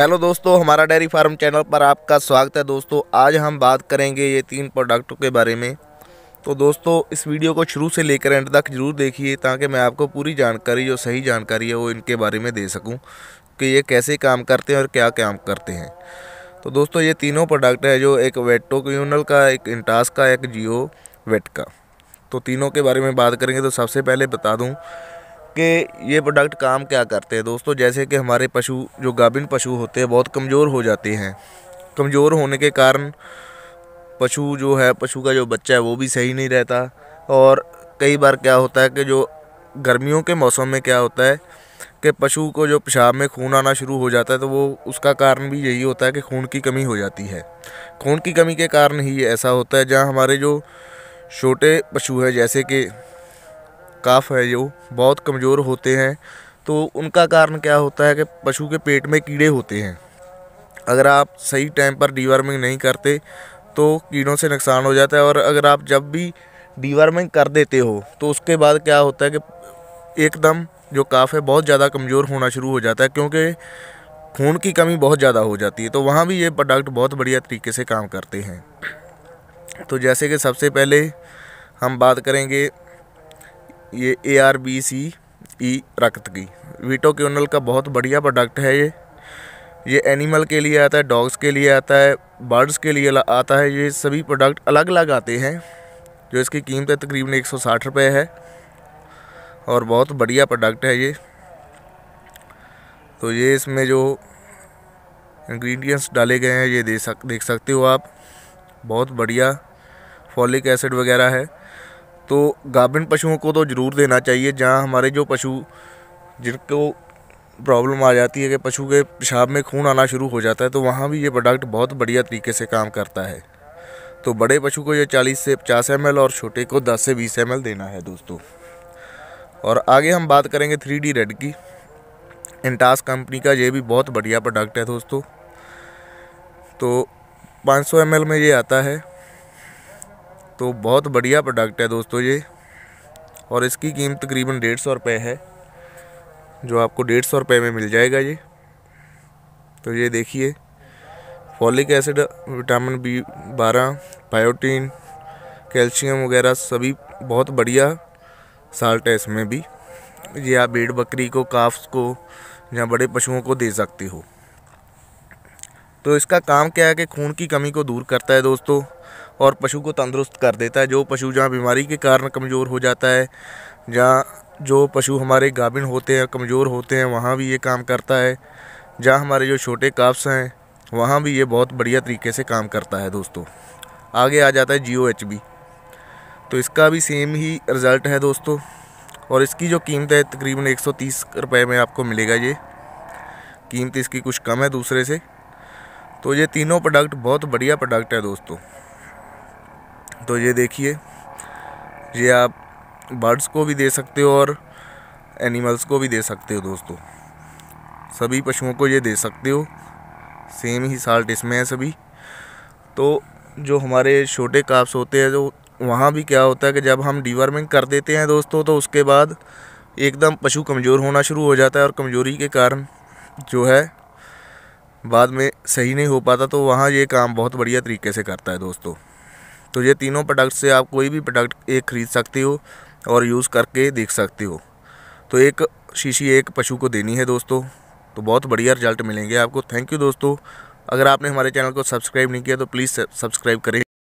hello दोस्तों हमारा dairy farm channel पर आपका स्वागत है दोस्तों आज हम बात करेंगे ये तीन प्रोडक्टों के बारे में तो दोस्तों इस वीडियो को शुरू से लेकर एंड तक जरूर देखिए ताकि मैं आपको पूरी जानकारी जो सही जानकारी है वो इनके बारे में दे सकूं कि ये कैसे काम करते हैं और क्या काम करते हैं तो दोस्तों ये तीनों प्रोडक्ट है जो एक क्यूनल का एक इंटास का एक जियो वेट का तो तीनों के बारे में बात करेंगे तो सबसे पहले बता दूँ कि ये प्रोडक्ट काम क्या करते हैं दोस्तों जैसे कि हमारे पशु जो गाभिन पशु होते हैं बहुत कमज़ोर हो जाते हैं कमज़ोर होने के कारण पशु जो है पशु का जो बच्चा है वो भी सही नहीं रहता और कई बार क्या होता है कि जो गर्मियों के मौसम में क्या होता है कि पशु को जो पेशाब में खून आना शुरू हो जाता है तो वो उसका कारण भी यही होता है कि खून की कमी हो जाती है खून की कमी के कारण ही ऐसा होता है जहाँ हमारे जो छोटे पशु हैं जैसे कि काफ़ है जो बहुत कमज़ोर होते हैं तो उनका कारण क्या होता है कि पशु के पेट में कीड़े होते हैं अगर आप सही टाइम पर डीवर्मिंग नहीं करते तो कीड़ों से नुकसान हो जाता है और अगर आप जब भी डीवर्मिंग कर देते हो तो उसके बाद क्या होता है कि एकदम जो काफ़ है बहुत ज़्यादा कमज़ोर होना शुरू हो जाता है क्योंकि खून की कमी बहुत ज़्यादा हो जाती है तो वहाँ भी ये प्रोडक्ट बहुत बढ़िया तरीके से काम करते हैं तो जैसे कि सबसे पहले हम बात करेंगे ये ए आर बी सी ई रक्त की वीटो क्यूनल का बहुत बढ़िया प्रोडक्ट है ये ये एनिमल के लिए आता है डॉग्स के लिए आता है बर्ड्स के लिए आता है ये सभी प्रोडक्ट अलग अलग आते हैं जो इसकी कीमत है तकरीबन एक सौ साठ रुपये है और बहुत बढ़िया प्रोडक्ट है ये तो ये इसमें जो इंग्रेडिएंट्स डाले गए हैं ये दे सक देख सकते हो आप बहुत बढ़िया फॉलिक एसिड वगैरह है तो गाभिन पशुओं को तो ज़रूर देना चाहिए जहाँ हमारे जो पशु जिनको प्रॉब्लम आ जाती है कि पशु के पेशाब में खून आना शुरू हो जाता है तो वहाँ भी ये प्रोडक्ट बहुत बढ़िया तरीके से काम करता है तो बड़े पशु को ये 40 से 50 एम और छोटे को 10 से 20 एम देना है दोस्तों और आगे हम बात करेंगे थ्री डी रेड की इंटास कंपनी का ये भी बहुत बढ़िया प्रोडक्ट है दोस्तों तो 500 एम में ये आता है तो बहुत बढ़िया प्रोडक्ट है दोस्तों ये और इसकी कीमत तकरीबन डेढ़ सौ रुपये है जो आपको डेढ़ सौ रुपये में मिल जाएगा ये तो ये देखिए फॉलिक एसिड विटामिन बी बारह बायोटीन कैल्शियम वगैरह सभी बहुत बढ़िया साल्ट है इसमें भी ये आप बेड़ बकरी को काफ्स को या बड़े पशुओं को दे सकते हो तो इसका काम क्या है कि खून की कमी को दूर करता है दोस्तों और पशु को तंदुरुस्त कर देता है जो पशु जहाँ बीमारी के कारण कमज़ोर हो जाता है जहाँ जो पशु हमारे गाभिन होते हैं कमज़ोर होते हैं वहाँ भी ये काम करता है जहाँ हमारे जो छोटे काप्स हैं वहाँ भी ये बहुत बढ़िया तरीके से काम करता है दोस्तों आगे आ जाता है जियो एच बी तो इसका भी सेम ही रिज़ल्ट है दोस्तों और इसकी जो कीमत है तकरीबन तीस रुपये में आपको मिलेगा ये कीमत इसकी कुछ कम है दूसरे से तो ये तीनों प्रोडक्ट बहुत बढ़िया प्रोडक्ट है दोस्तों तो ये देखिए ये आप बर्ड्स को भी दे सकते हो और एनिमल्स को भी दे सकते हो दोस्तों सभी पशुओं को ये दे सकते हो सेम ही साल्ट इसमें है सभी तो जो हमारे छोटे काप्स होते हैं जो वहाँ भी क्या होता है कि जब हम डिवर्मिंग कर देते हैं दोस्तों तो उसके बाद एकदम पशु कमज़ोर होना शुरू हो जाता है और कमज़ोरी के कारण जो है बाद में सही नहीं हो पाता तो वहाँ ये काम बहुत बढ़िया तरीके से करता है दोस्तों तो ये तीनों प्रोडक्ट से आप कोई भी प्रोडक्ट एक ख़रीद सकते हो और यूज़ करके देख सकते हो तो एक शीशी एक पशु को देनी है दोस्तों तो बहुत बढ़िया रिजल्ट मिलेंगे आपको थैंक यू दोस्तों अगर आपने हमारे चैनल को सब्सक्राइब नहीं किया तो प्लीज़ सब्सक्राइब करें